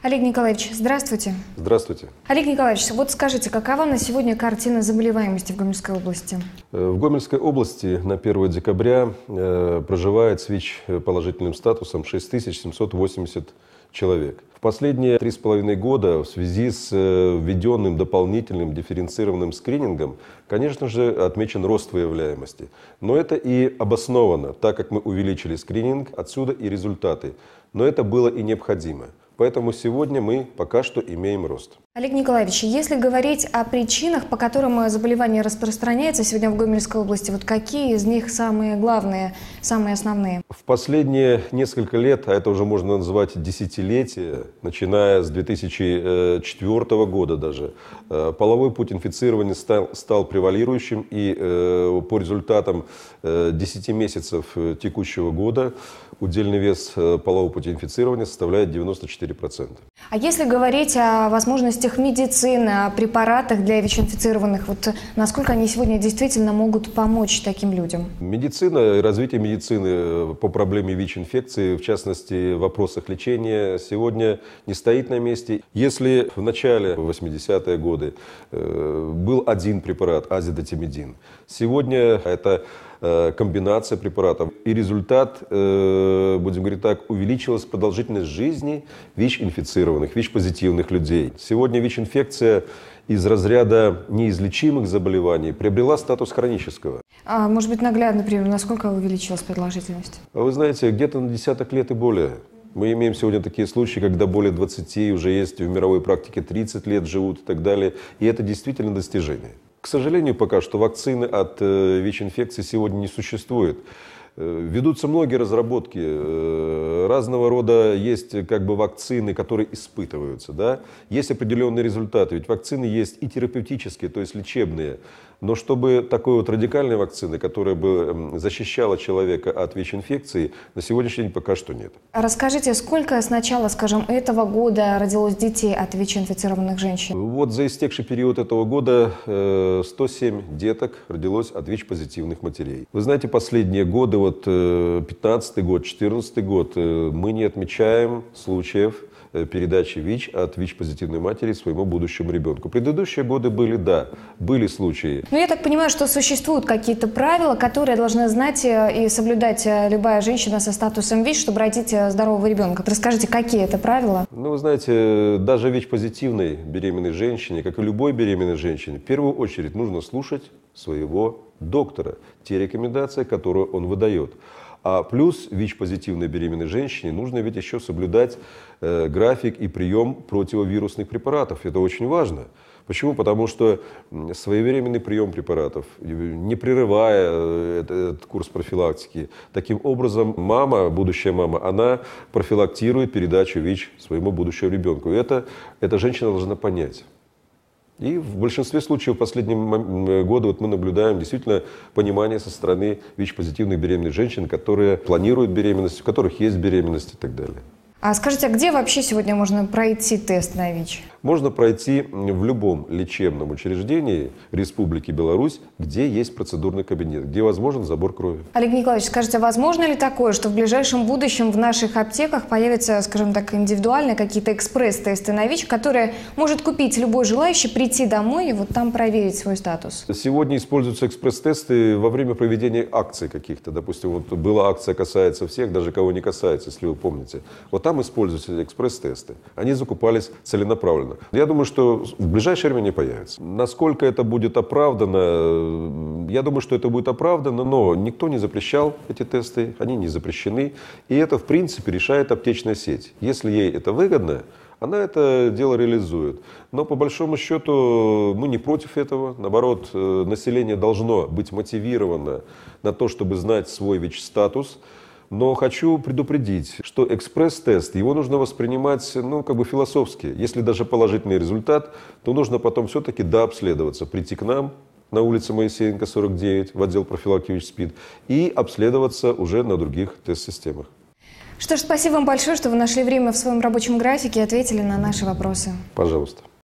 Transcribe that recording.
Олег Николаевич, здравствуйте. Здравствуйте. Олег Николаевич, вот скажите, какова на сегодня картина заболеваемости в Гомельской области? Э, в Гомельской области на 1 декабря э, проживает с ВИЧ положительным статусом 6780 человек. В последние три с половиной года в связи с э, введенным дополнительным дифференцированным скринингом, конечно же, отмечен рост выявляемости. Но это и обосновано, так как мы увеличили скрининг, отсюда и результаты. Но это было и необходимо. Поэтому сегодня мы пока что имеем рост. Олег Николаевич, если говорить о причинах, по которым э, заболевание распространяется сегодня в Гомельской области, вот какие из них самые главные, самые основные? В последние несколько лет, а это уже можно назвать десятилетие, начиная с 2004 э, года даже, э, половой путь инфицирования стал, стал превалирующим, и по результатам 10 месяцев текущего года удельный вес полового пути инфицирования составляет 94%. А если говорить о возможностях медицины, о препаратах для ВИЧ-инфицированных, вот насколько они сегодня действительно могут помочь таким людям? Медицина, развитие медицины э, по проблеме ВИЧ-инфекции, в частности, в вопросах лечения, сегодня не стоит на месте. Если в начале 80-е годы э, был один препарат, азидотимидин, сегодня это Э, комбинация препаратов. И результат, э, будем говорить так, увеличилась продолжительность жизни ВИЧ-инфицированных, ВИЧ-позитивных людей. Сегодня ВИЧ-инфекция из разряда неизлечимых заболеваний приобрела статус хронического. А может быть наглядно, например, насколько увеличилась продолжительность? А вы знаете, где-то на десяток лет и более. Мы имеем сегодня такие случаи, когда более 20, уже есть в мировой практике 30 лет живут и так далее. И это действительно достижение. К сожалению, пока что вакцины от э, ВИЧ-инфекции сегодня не существует. Э, ведутся многие разработки, э, разного рода есть как бы вакцины, которые испытываются, да, есть определенные результаты, ведь вакцины есть и терапевтические, то есть лечебные, но чтобы такой вот радикальной вакцины, которая бы защищала человека от ВИЧ-инфекции, на сегодняшний день пока что нет. Расскажите, сколько с начала, скажем, этого года родилось детей от ВИЧ-инфицированных женщин? Вот за истекший период этого года 107 э, деток родилось от ВИЧ-позитивных матерей. Вы знаете, последние годы вот вот 15 э, год, 14 год, э, мы не отмечаем случаев Э, передачи ВИЧ от ВИЧ-позитивной матери своему будущему ребенку. Предыдущие годы были, да, были случаи. Но ну, я так понимаю, что существуют какие-то правила, которые должна знать э, и соблюдать э, любая женщина со статусом ВИЧ, чтобы родить здорового ребенка. Расскажите, какие это правила? Ну, вы знаете, даже ВИЧ-позитивной беременной женщине, как и любой беременной женщине, в первую очередь нужно слушать своего доктора, те рекомендации, которые он выдает. А плюс ВИЧ-позитивной беременной женщине нужно ведь еще соблюдать э, график и прием противовирусных препаратов. Это очень важно. Почему? Потому что своевременный прием препаратов, э, не прерывая э, этот курс профилактики, таким образом мама, будущая мама, она профилактирует передачу ВИЧ своему будущему ребенку. И это эта женщина должна понять. И в большинстве случаев в последние годы вот мы наблюдаем действительно понимание со стороны ВИЧ-позитивных беременных женщин, которые планируют беременность, у которых есть беременность и так далее. А скажите, а где вообще сегодня можно пройти тест на ВИЧ? Можно пройти в любом лечебном учреждении Республики Беларусь, где есть процедурный кабинет, где возможен забор крови. Олег Николаевич, скажите, а возможно ли такое, что в ближайшем будущем в наших аптеках появятся, скажем так, индивидуальные какие-то экспресс-тесты на ВИЧ, которые может купить любой желающий, прийти домой и вот там проверить свой статус? Сегодня используются экспресс-тесты во время проведения акций каких-то. Допустим, вот была акция «Касается всех», даже кого не касается, если вы помните. Вот там использовались экспресс-тесты. Они закупались целенаправленно. Я думаю, что в ближайшее время не появится. Насколько это будет оправдано, э, я думаю, что это будет оправдано, но никто не запрещал эти тесты, они не запрещены. И это, в принципе, решает аптечная сеть. Если ей это выгодно, она это дело реализует. Но по большому счету мы не против этого. Наоборот, э, население должно быть мотивировано на то, чтобы знать свой ВИЧ-статус. Но хочу предупредить, что экспресс-тест, его нужно воспринимать, ну, как бы философски. Если даже положительный результат, то нужно потом все-таки дообследоваться, прийти к нам, на улице Моисеенко, 49, в отдел профилактики СПИД, и обследоваться уже на других тест-системах. Что ж, спасибо вам большое, что вы нашли время в своем рабочем графике и ответили на наши вопросы. Пожалуйста.